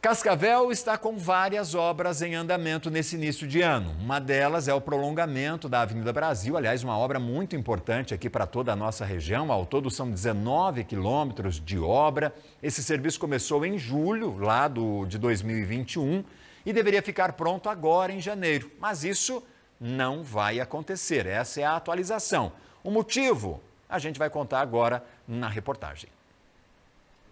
Cascavel está com várias obras em andamento nesse início de ano. Uma delas é o prolongamento da Avenida Brasil, aliás, uma obra muito importante aqui para toda a nossa região. Ao todo são 19 quilômetros de obra. Esse serviço começou em julho, lá do, de 2021, e deveria ficar pronto agora em janeiro. Mas isso não vai acontecer. Essa é a atualização. O motivo a gente vai contar agora na reportagem.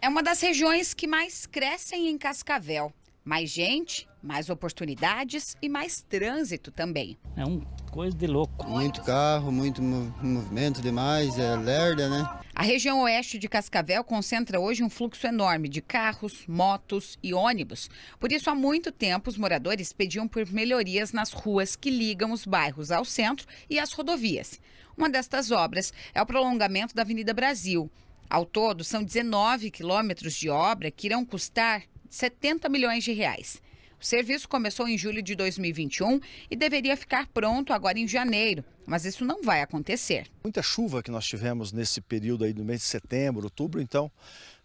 É uma das regiões que mais crescem em Cascavel. Mais gente, mais oportunidades e mais trânsito também. É uma coisa de louco. Muito carro, muito movimento demais, é lerda, né? A região oeste de Cascavel concentra hoje um fluxo enorme de carros, motos e ônibus. Por isso, há muito tempo, os moradores pediam por melhorias nas ruas que ligam os bairros ao centro e às rodovias. Uma destas obras é o prolongamento da Avenida Brasil. Ao todo, são 19 quilômetros de obra que irão custar 70 milhões de reais. O serviço começou em julho de 2021 e deveria ficar pronto agora em janeiro, mas isso não vai acontecer. Muita chuva que nós tivemos nesse período aí do mês de setembro, outubro, então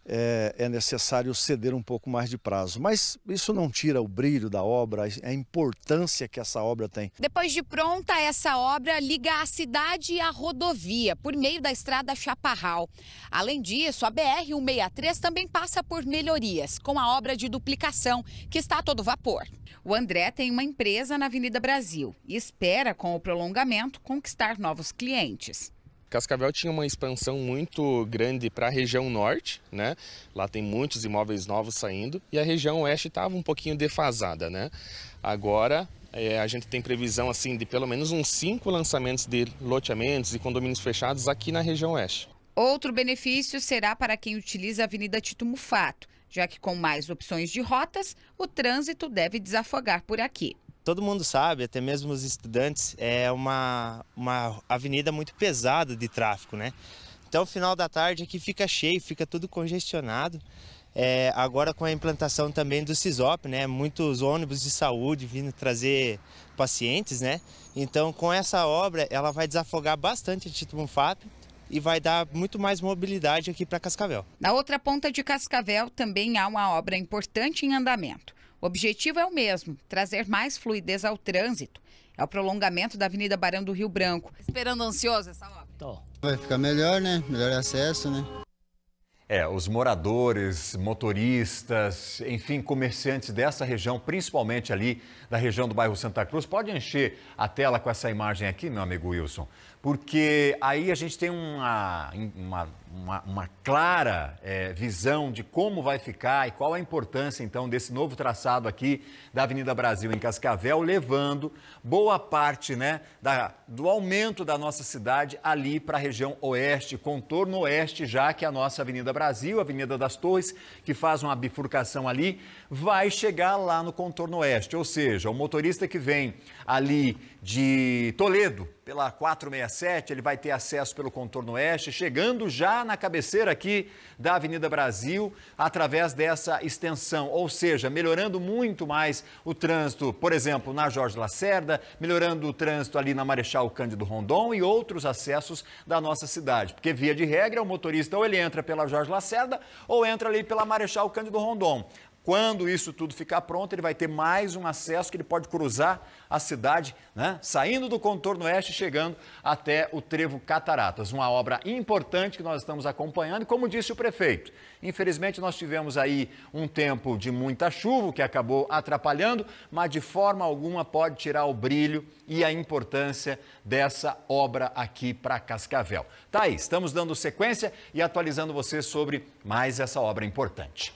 é, é, necessário ceder um pouco mais de prazo. Mas isso não tira o brilho da obra, a importância que essa obra tem. Depois de pronta, essa obra liga a cidade à rodovia, por meio da estrada Chaparral. Além disso, a BR-163 também passa por melhorias, com a obra de duplicação, que está a todo vapor. O André tem uma empresa na Avenida Brasil e espera, com o prolongamento, conquistar novos clientes. Cascavel tinha uma expansão muito grande para a região norte, né? Lá tem muitos imóveis novos saindo e a região oeste estava um pouquinho defasada, né? Agora é, a gente tem previsão assim de pelo menos uns cinco lançamentos de loteamentos e condomínios fechados aqui na região oeste. Outro benefício será para quem utiliza a Avenida Tito Mufato, já que com mais opções de rotas, o trânsito deve desafogar por aqui todo mundo sabe, até mesmo os estudantes, é uma, uma avenida muito pesada de tráfego, né? Então, final da tarde aqui fica cheio, fica tudo congestionado. É, agora com a implantação também do CISOP, né? Muitos ônibus de saúde vindo trazer pacientes, né? Então, com essa obra, ela vai desafogar bastante a Tito Bonfato e vai dar muito mais mobilidade aqui para Cascavel. Na outra ponta de Cascavel também há uma obra importante em andamento. O objetivo é o mesmo: trazer mais fluidez ao trânsito. É o prolongamento da Avenida Barão do Rio Branco. Esperando ansioso essa obra? Tô. Vai ficar melhor, né? Melhor acesso, né? É, os moradores, motoristas, enfim, comerciantes dessa região, principalmente ali da região do bairro Santa Cruz, pode encher a tela com essa imagem aqui, meu amigo Wilson porque aí a gente tem uma, uma, uma, uma clara é, visão de como vai ficar e qual a importância, então, desse novo traçado aqui da Avenida Brasil em Cascavel, levando boa parte né, da, do aumento da nossa cidade ali para a região oeste, contorno oeste, já que a nossa Avenida Brasil, Avenida das Torres, que faz uma bifurcação ali, vai chegar lá no contorno oeste. Ou seja, o motorista que vem ali de Toledo, pela 467, ele vai ter acesso pelo contorno oeste, chegando já na cabeceira aqui da Avenida Brasil, através dessa extensão, ou seja, melhorando muito mais o trânsito, por exemplo, na Jorge Lacerda, melhorando o trânsito ali na Marechal Cândido Rondon e outros acessos da nossa cidade, porque via de regra o motorista ou ele entra pela Jorge Lacerda ou entra ali pela Marechal Cândido Rondon. Quando isso tudo ficar pronto, ele vai ter mais um acesso que ele pode cruzar a cidade, né? saindo do contorno oeste, chegando até o Trevo Cataratas. Uma obra importante que nós estamos acompanhando. E como disse o prefeito, infelizmente nós tivemos aí um tempo de muita chuva, que acabou atrapalhando, mas de forma alguma pode tirar o brilho e a importância dessa obra aqui para Cascavel. Tá aí, estamos dando sequência e atualizando você sobre mais essa obra importante.